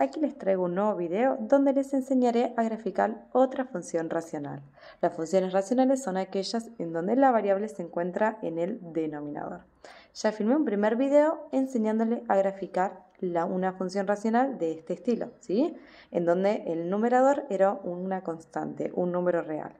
aquí les traigo un nuevo video donde les enseñaré a graficar otra función racional. Las funciones racionales son aquellas en donde la variable se encuentra en el denominador. Ya filmé un primer video enseñándole a graficar una función racional de este estilo, ¿sí? En donde el numerador era una constante, un número real.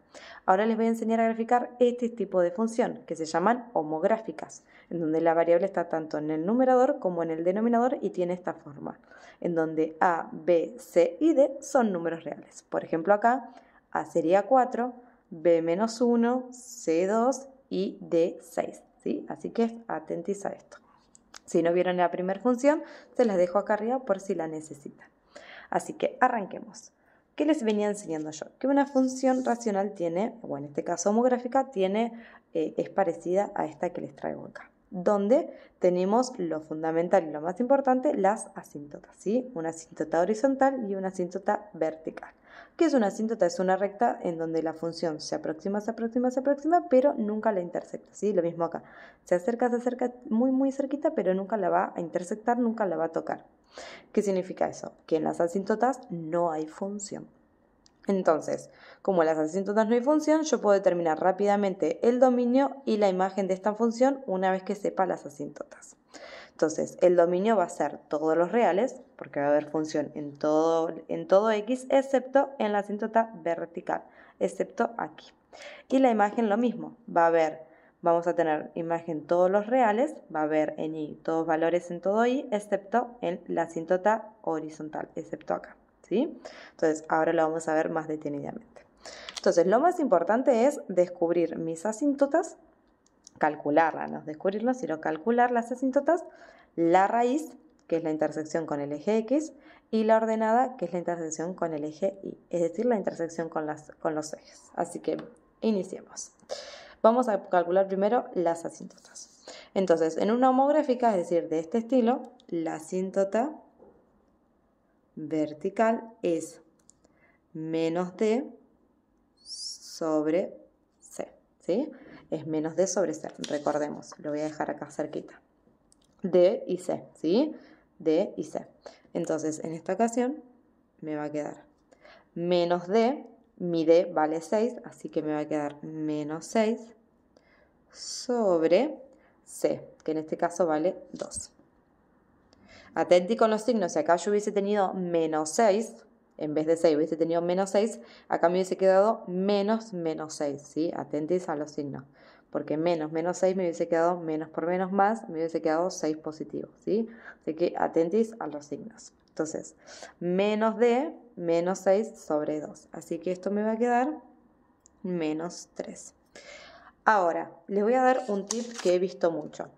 Ahora les voy a enseñar a graficar este tipo de función, que se llaman homográficas, en donde la variable está tanto en el numerador como en el denominador y tiene esta forma, en donde A, B, C y D son números reales. Por ejemplo, acá A sería 4, B menos 1, C 2 y D 6, ¿sí? Así que atentiza esto. Si no vieron la primera función, se las dejo acá arriba por si la necesitan. Así que arranquemos. ¿Qué les venía enseñando yo? Que una función racional tiene, o en este caso homográfica, tiene, eh, es parecida a esta que les traigo acá donde tenemos lo fundamental y lo más importante, las asíntotas, ¿sí? Una asíntota horizontal y una asíntota vertical. ¿Qué es una asíntota? Es una recta en donde la función se aproxima, se aproxima, se aproxima, pero nunca la intersecta, ¿sí? Lo mismo acá. Se acerca, se acerca muy, muy cerquita, pero nunca la va a intersectar, nunca la va a tocar. ¿Qué significa eso? Que en las asíntotas no hay función. Entonces, como las asíntotas no hay función, yo puedo determinar rápidamente el dominio y la imagen de esta función una vez que sepa las asíntotas. Entonces, el dominio va a ser todos los reales, porque va a haber función en todo, en todo x, excepto en la asíntota vertical, excepto aquí. Y la imagen lo mismo, va a haber, vamos a tener imagen todos los reales, va a haber en y todos valores en todo y, excepto en la asíntota horizontal, excepto acá. Entonces, ahora lo vamos a ver más detenidamente. Entonces, lo más importante es descubrir mis asíntotas, calcularlas, no descubrirlas, sino calcular las asíntotas, la raíz, que es la intersección con el eje X, y la ordenada, que es la intersección con el eje Y, es decir, la intersección con, con los ejes. Así que iniciemos. Vamos a calcular primero las asíntotas. Entonces, en una homográfica, es decir, de este estilo, la asíntota vertical es menos D sobre C, ¿sí? Es menos D sobre C, recordemos, lo voy a dejar acá cerquita. D y C, ¿sí? D y C. Entonces, en esta ocasión me va a quedar menos D, mi D vale 6, así que me va a quedar menos 6 sobre C, que en este caso vale 2. Atentis con los signos, si acá yo hubiese tenido menos 6, en vez de 6 hubiese tenido menos 6, acá me hubiese quedado menos menos 6, ¿sí? Atentis a los signos, porque menos menos 6 me hubiese quedado menos por menos más, me hubiese quedado 6 positivo, ¿sí? Así que atentis a los signos. Entonces, menos de menos 6 sobre 2. Así que esto me va a quedar menos 3. Ahora, les voy a dar un tip que he visto mucho.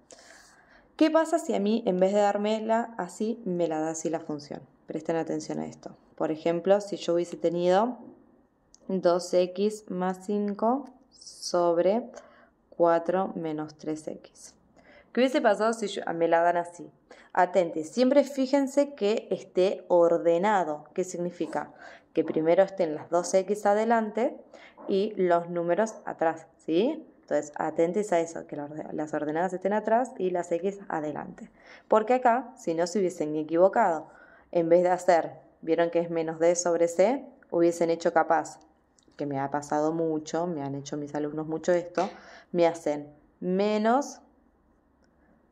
¿Qué pasa si a mí, en vez de dármela así, me la da así la función? Presten atención a esto. Por ejemplo, si yo hubiese tenido 2x más 5 sobre 4 menos 3x. ¿Qué hubiese pasado si me la dan así? Atente, siempre fíjense que esté ordenado. ¿Qué significa? Que primero estén las 2x adelante y los números atrás, ¿sí? Entonces, atentes a eso, que las ordenadas estén atrás y las X adelante. Porque acá, si no se hubiesen equivocado, en vez de hacer, vieron que es menos D sobre C, hubiesen hecho capaz, que me ha pasado mucho, me han hecho mis alumnos mucho esto, me hacen menos,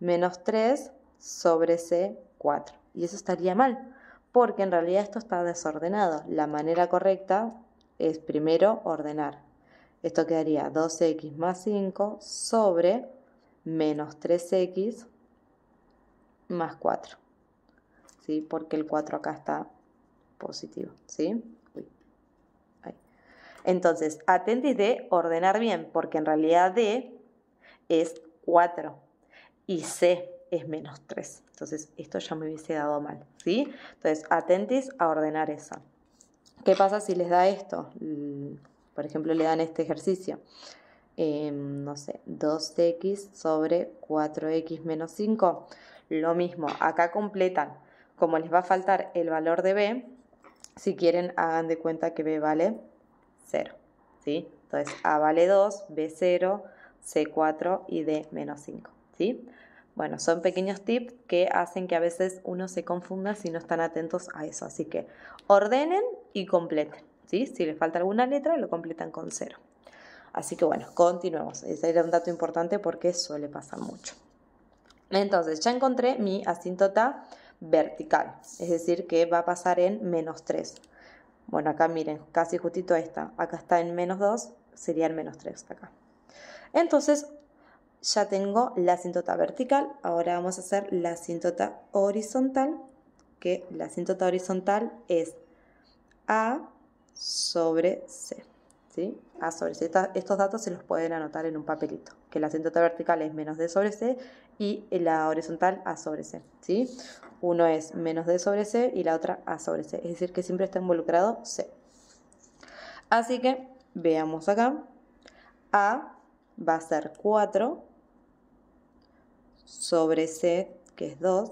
menos 3 sobre C4. Y eso estaría mal, porque en realidad esto está desordenado. La manera correcta es primero ordenar, esto quedaría 2x más 5 sobre menos 3x más 4. ¿sí? Porque el 4 acá está positivo. ¿sí? Uy. Entonces, atentis de ordenar bien, porque en realidad D es 4 y C es menos 3. Entonces, esto ya me hubiese dado mal, ¿sí? Entonces, atentis a ordenar eso. ¿Qué pasa si les da esto? Mm, por ejemplo, le dan este ejercicio. Em, no sé, 2x sobre 4x menos 5. Lo mismo, acá completan. Como les va a faltar el valor de b, si quieren hagan de cuenta que b vale 0. ¿sí? Entonces a vale 2, b 0, c 4 y d menos 5. ¿sí? Bueno, son pequeños tips que hacen que a veces uno se confunda si no están atentos a eso. Así que ordenen y completen. Si le falta alguna letra, lo completan con 0. Así que bueno, continuemos. Ese era un dato importante porque suele pasar mucho. Entonces, ya encontré mi asíntota vertical, es decir, que va a pasar en menos 3. Bueno, acá miren, casi justito esta. Acá está en menos 2, sería en menos 3 acá. Entonces, ya tengo la asíntota vertical. Ahora vamos a hacer la asíntota horizontal, que la asíntota horizontal es A sobre C. ¿sí? A sobre C. estos datos se los pueden anotar en un papelito, que la asíntota vertical es menos D sobre C y la horizontal A sobre C. ¿sí? Uno es menos D sobre C y la otra A sobre C, es decir, que siempre está involucrado C. Así que veamos acá, A va a ser 4 sobre C, que es 2,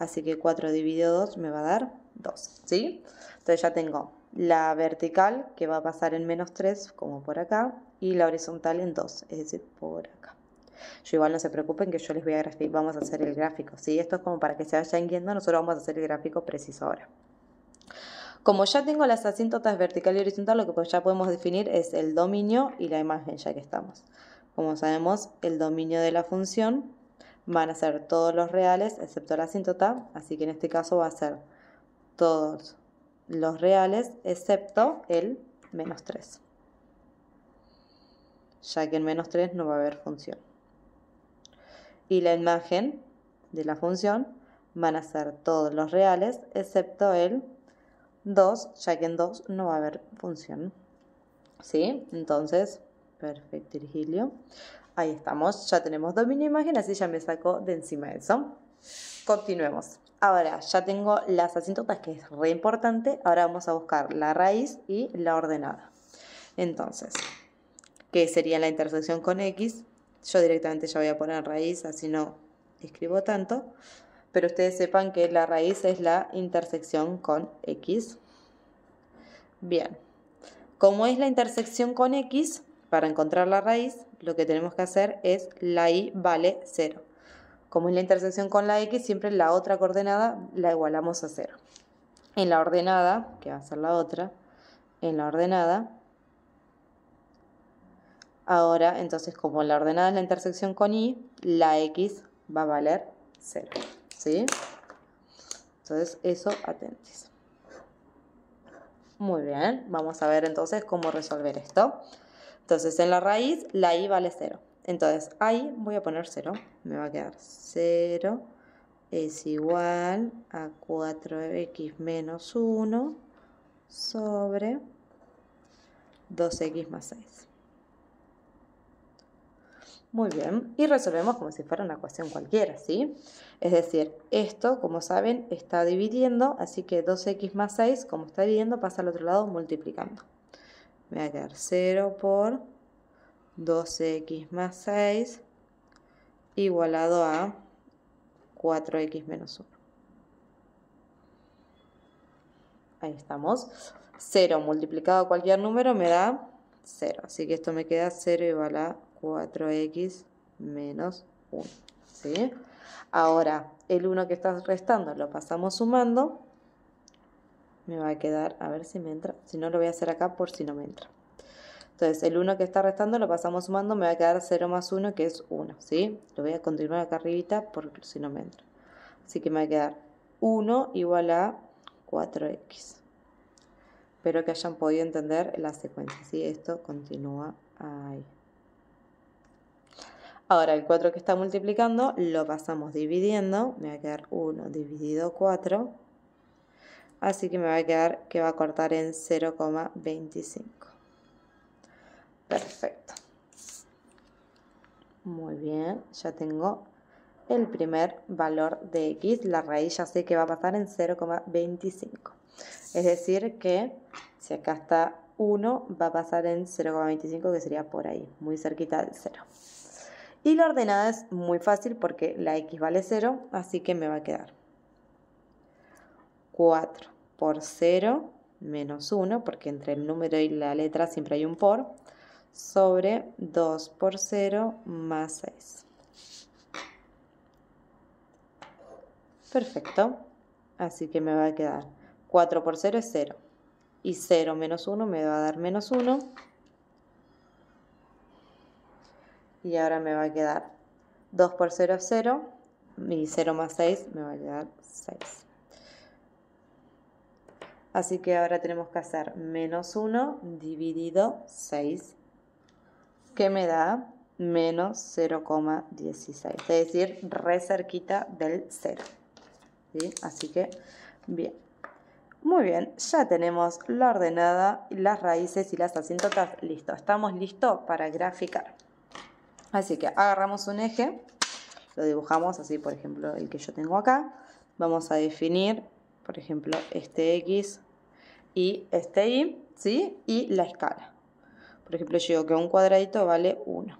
así que 4 dividido 2 me va a dar 2, ¿sí? Entonces ya tengo la vertical que va a pasar en menos 3 como por acá y la horizontal en 2, es decir, por acá. Yo igual no se preocupen que yo les voy a vamos a hacer el gráfico, si Esto es como para que se vayan viendo. nosotros vamos a hacer el gráfico preciso ahora. Como ya tengo las asíntotas vertical y horizontal, lo que pues ya podemos definir es el dominio y la imagen, ya que estamos. Como sabemos, el dominio de la función van a ser todos los reales excepto la asíntota, así que en este caso va a ser todos los reales excepto el menos 3, ya que en menos 3 no va a haber función. Y la imagen de la función van a ser todos los reales excepto el 2, ya que en 2 no va a haber función. ¿Sí? Entonces, perfecto, Virgilio. Ahí estamos, ya tenemos dominio imagen, así ya me saco de encima eso. Continuemos. Ahora, ya tengo las asíntotas, que es re importante. Ahora vamos a buscar la raíz y la ordenada. Entonces, qué sería la intersección con X. Yo directamente ya voy a poner raíz, así no escribo tanto. Pero ustedes sepan que la raíz es la intersección con X. Bien. Como es la intersección con X, para encontrar la raíz, lo que tenemos que hacer es la y vale 0. Como es la intersección con la x, siempre la otra coordenada la igualamos a cero. En la ordenada, que va a ser la otra, en la ordenada, ahora entonces como la ordenada es la intersección con y, la x va a valer cero, ¿Sí? Entonces eso, atentis. Muy bien, vamos a ver entonces cómo resolver esto. Entonces en la raíz la y vale cero. Entonces ahí voy a poner 0. Me va a quedar 0 es igual a 4x menos 1 sobre 2x más 6. Muy bien, y resolvemos como si fuera una ecuación cualquiera, ¿sí? Es decir, esto, como saben, está dividiendo, así que 2x más 6, como está dividiendo, pasa al otro lado multiplicando. Me va a quedar 0 por 12x más 6 igualado a 4x menos 1. Ahí estamos. 0 multiplicado a cualquier número me da 0. Así que esto me queda 0 igual a 4x menos 1. ¿sí? Ahora, el 1 que estás restando lo pasamos sumando. Me va a quedar, a ver si me entra. Si no, lo voy a hacer acá por si no me entra. Entonces, el 1 que está restando lo pasamos sumando, me va a quedar 0 más 1, que es 1, ¿sí? Lo voy a continuar acá arribita porque si no me Así que me va a quedar 1 igual a 4x. Espero que hayan podido entender la secuencia, Esto continúa ahí. Ahora, el 4 que está multiplicando lo pasamos dividiendo, me va a quedar 1 dividido 4. Así que me va a quedar que va a cortar en 0,25. Perfecto. Muy bien, ya tengo el primer valor de x, la raíz ya sé que va a pasar en 0,25. Es decir que si acá está 1 va a pasar en 0,25 que sería por ahí, muy cerquita del 0. Y la ordenada es muy fácil porque la x vale 0, así que me va a quedar 4 por 0 menos 1, porque entre el número y la letra siempre hay un por, sobre 2 por 0 más 6. Perfecto. Así que me va a quedar 4 por 0 es 0. Y 0 menos 1 me va a dar menos 1. Y ahora me va a quedar 2 por 0 es 0. Y 0 más 6 me va a quedar 6. Así que ahora tenemos que hacer menos 1 dividido 6 que me da menos 0,16, es decir, re cerquita del 0. Así que, bien. Muy bien, ya tenemos la ordenada, las raíces y las asíntotas. Listo, estamos listos para graficar. Así que agarramos un eje, lo dibujamos así, por ejemplo, el que yo tengo acá. Vamos a definir, por ejemplo, este X y este Y, ¿sí? Y la escala. Por ejemplo, yo digo que un cuadradito vale 1.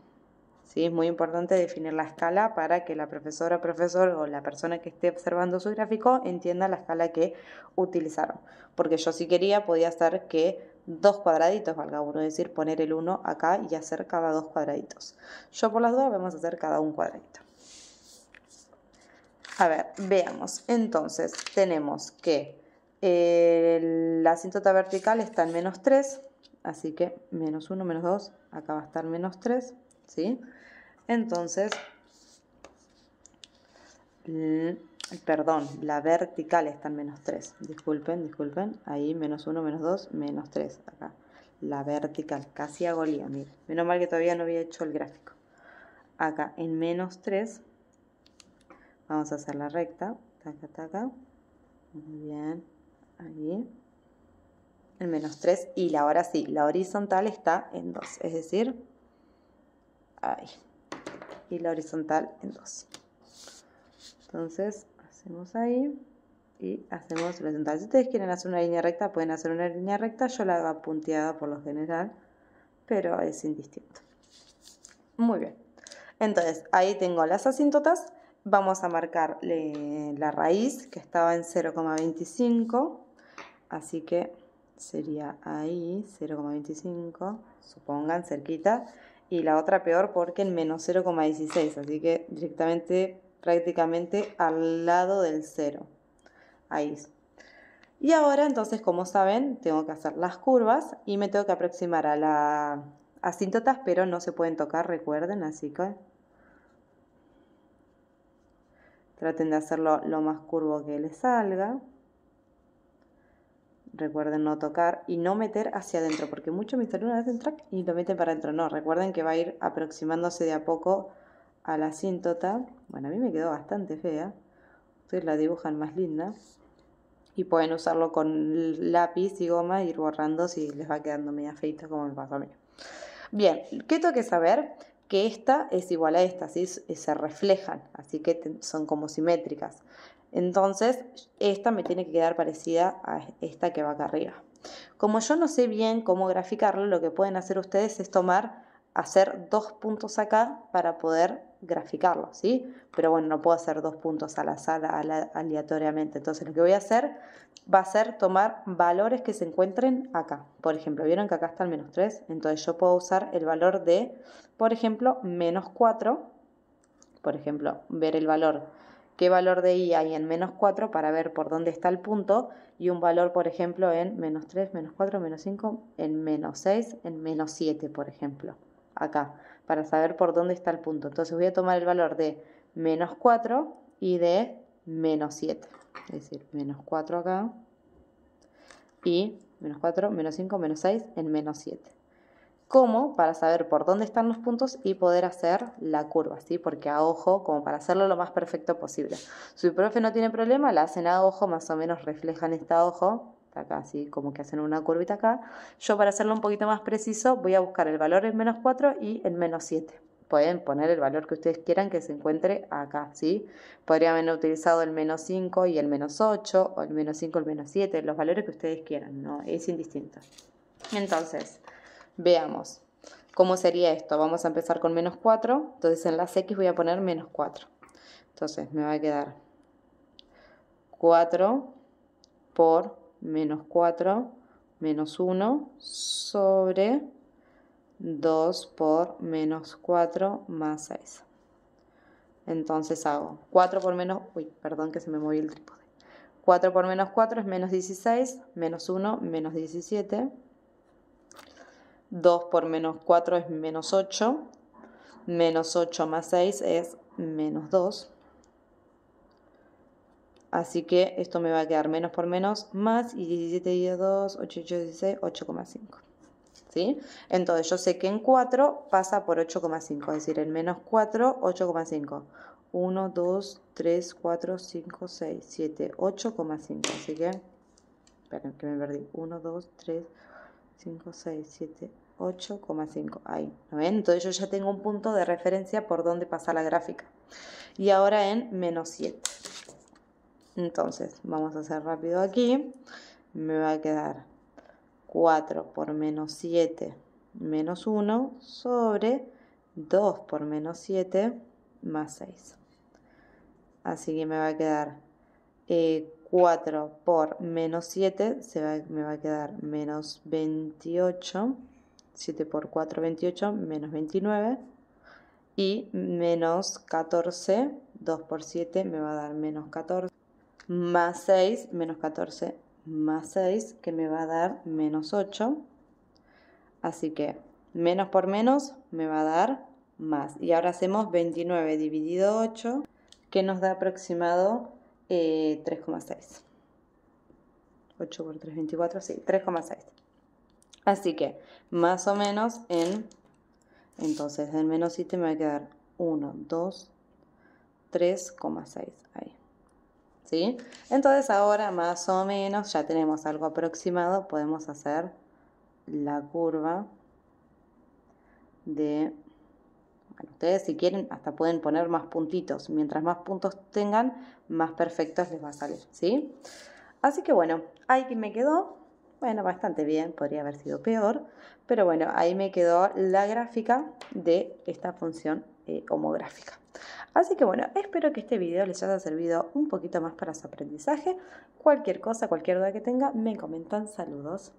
¿Sí? Es muy importante definir la escala para que la profesora, profesor o la persona que esté observando su gráfico entienda la escala que utilizaron. Porque yo si quería podía hacer que dos cuadraditos valga uno, es decir, poner el 1 acá y hacer cada dos cuadraditos. Yo por las dos vamos a hacer cada un cuadradito. A ver, veamos. Entonces tenemos que eh, la asíntota vertical está en menos 3, Así que menos 1, menos 2, acá va a estar menos 3, Entonces, perdón, la vertical está en menos 3. Disculpen, disculpen. Ahí menos 1, menos 2, menos 3. Acá. La vertical, casi a golía, miren. Menos mal que todavía no había hecho el gráfico. Acá en menos 3 vamos a hacer la recta. Taca, taca. Muy bien. Ahí el menos 3 y la, ahora sí, la horizontal está en 2, es decir, ahí, y la horizontal en 2. Entonces, hacemos ahí y hacemos horizontal. Si ustedes quieren hacer una línea recta, pueden hacer una línea recta, yo la hago punteada por lo general, pero es indistinto. Muy bien. Entonces, ahí tengo las asíntotas. Vamos a marcar la raíz que estaba en 0,25. Así que sería ahí, 0,25, supongan, cerquita, y la otra peor porque en menos 0,16, así que directamente prácticamente al lado del 0. Ahí. Y ahora entonces, como saben, tengo que hacer las curvas y me tengo que aproximar a las asíntotas, pero no se pueden tocar, recuerden, así que traten de hacerlo lo más curvo que les salga. Recuerden no tocar y no meter hacia adentro, porque muchos mis alumnos hacen track y lo meten para adentro. No, recuerden que va a ir aproximándose de a poco a la asíntota. Bueno, a mí me quedó bastante fea. Ustedes la dibujan más linda. Y pueden usarlo con lápiz y goma, e ir borrando si les va quedando media feita como me pasó a mí. Bien, ¿qué tengo que saber? Que esta es igual a esta, ¿sí? se reflejan, así que son como simétricas. Entonces, esta me tiene que quedar parecida a esta que va acá arriba. Como yo no sé bien cómo graficarlo, lo que pueden hacer ustedes es tomar, hacer dos puntos acá para poder graficarlo, ¿sí? Pero bueno, no puedo hacer dos puntos al azar aleatoriamente. Entonces, lo que voy a hacer va a ser tomar valores que se encuentren acá. Por ejemplo, ¿vieron que acá está el menos 3? Entonces, yo puedo usar el valor de, por ejemplo, menos 4. Por ejemplo, ver el valor qué valor de i hay en menos 4 para ver por dónde está el punto y un valor, por ejemplo, en menos 3, menos 4, menos 5, en menos 6, en menos 7, por ejemplo, acá, para saber por dónde está el punto. Entonces voy a tomar el valor de menos 4 y de menos 7, es decir, menos 4 acá y menos 4, menos 5, menos 6 en menos 7 como para saber por dónde están los puntos y poder hacer la curva, ¿sí? Porque a ojo, como para hacerlo lo más perfecto posible. Si profe no tiene problema, la hacen a ojo, más o menos reflejan esta ojo, acá, así como que hacen una curvita acá. Yo para hacerlo un poquito más preciso, voy a buscar el valor en menos 4 y en menos 7. Pueden poner el valor que ustedes quieran que se encuentre acá, ¿sí? Podrían haber utilizado el menos 5 y el menos 8, o el menos 5 y el menos 7, los valores que ustedes quieran, ¿no? Es indistinto. Entonces, Veamos. ¿Cómo sería esto? Vamos a empezar con menos 4. Entonces en las X voy a poner menos 4. Entonces me va a quedar 4 por menos 4 menos 1 sobre 2 por menos 4 más 6. Entonces hago 4 por menos... Uy, perdón que se me movió el trípode. 4 por menos 4 es menos 16, menos 1, menos 17. 2 por menos 4 es menos 8. Menos 8 más 6 es menos 2. Así que esto me va a quedar menos por menos más y 17 y 2, 8, 8, 16, 8,5. ¿Sí? Entonces yo sé que en 4 pasa por 8,5, es decir, en menos 4, 8,5. 1, 2, 3, 4, 5, 6, 7, 8,5. Así que, esperen que me perdí. 1, 2, 3, 5, 6, 7, 8,5. Ahí, ¿lo ven? Entonces yo ya tengo un punto de referencia por donde pasa la gráfica. Y ahora en menos 7. Entonces, vamos a hacer rápido aquí. Me va a quedar 4 por menos 7 menos 1 sobre 2 por menos 7 más 6. Así que me va a quedar 4 eh, por menos 7, se me va a quedar menos 28 7 por 4, 28, menos 29. Y menos 14, 2 por 7 me va a dar menos 14. Más 6, menos 14, más 6, que me va a dar menos 8. Así que menos por menos me va a dar más. Y ahora hacemos 29 dividido 8, que nos da aproximado 3,6. Eh, 8 por 3, 24, sí, 3,6. Así que más o menos en, entonces en menos 7 me va a quedar 1, 2, 3,6 ahí. ¿Sí? Entonces ahora más o menos ya tenemos algo aproximado, podemos hacer la curva de... Bueno, ustedes si quieren hasta pueden poner más puntitos, mientras más puntos tengan, más perfectos les va a salir, ¿sí? Así que bueno, ahí que me quedó, bueno, bastante bien, podría haber sido peor, pero bueno, ahí me quedó la gráfica de esta función eh, homográfica. Así que bueno, espero que este video les haya servido un poquito más para su aprendizaje. Cualquier cosa, cualquier duda que tenga, me comentan. Saludos.